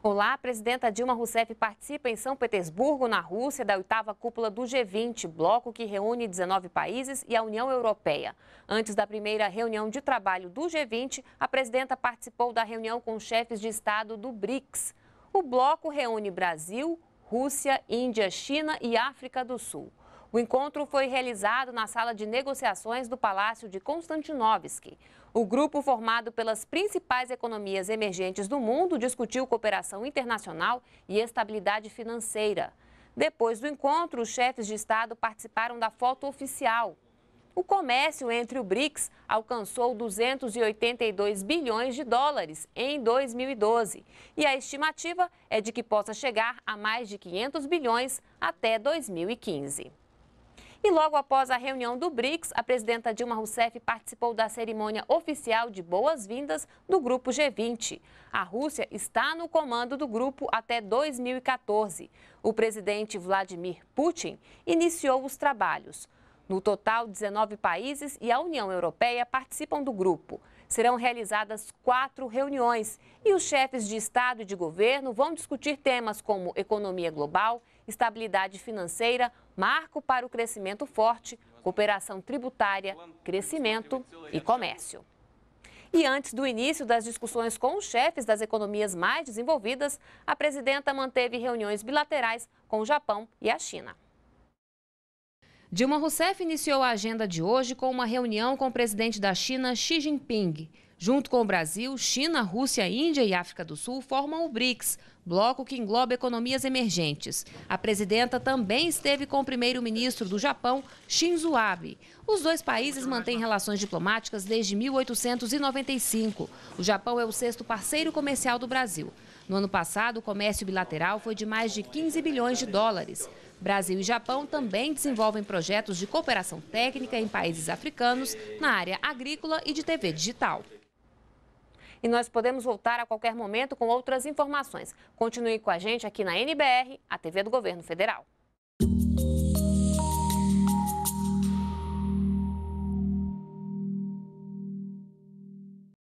Olá, a presidenta Dilma Rousseff participa em São Petersburgo, na Rússia, da oitava cúpula do G20, bloco que reúne 19 países e a União Europeia. Antes da primeira reunião de trabalho do G20, a presidenta participou da reunião com chefes de Estado do BRICS. O bloco reúne Brasil, Rússia, Índia, China e África do Sul. O encontro foi realizado na sala de negociações do Palácio de Konstantinovski. O grupo, formado pelas principais economias emergentes do mundo, discutiu cooperação internacional e estabilidade financeira. Depois do encontro, os chefes de Estado participaram da foto oficial. O comércio entre o BRICS alcançou 282 bilhões de dólares em 2012 e a estimativa é de que possa chegar a mais de 500 bilhões até 2015. E logo após a reunião do BRICS, a presidenta Dilma Rousseff participou da cerimônia oficial de boas-vindas do grupo G20. A Rússia está no comando do grupo até 2014. O presidente Vladimir Putin iniciou os trabalhos. No total, 19 países e a União Europeia participam do grupo serão realizadas quatro reuniões e os chefes de Estado e de governo vão discutir temas como economia global, estabilidade financeira, marco para o crescimento forte, cooperação tributária, crescimento e comércio. E antes do início das discussões com os chefes das economias mais desenvolvidas, a presidenta manteve reuniões bilaterais com o Japão e a China. Dilma Rousseff iniciou a agenda de hoje com uma reunião com o presidente da China, Xi Jinping. Junto com o Brasil, China, Rússia, Índia e África do Sul formam o BRICS, bloco que engloba economias emergentes. A presidenta também esteve com o primeiro-ministro do Japão, Shinzo Abe. Os dois países mantêm relações diplomáticas desde 1895. O Japão é o sexto parceiro comercial do Brasil. No ano passado, o comércio bilateral foi de mais de 15 bilhões de dólares. Brasil e Japão também desenvolvem projetos de cooperação técnica em países africanos na área agrícola e de TV digital. E nós podemos voltar a qualquer momento com outras informações. Continue com a gente aqui na NBR, a TV do Governo Federal.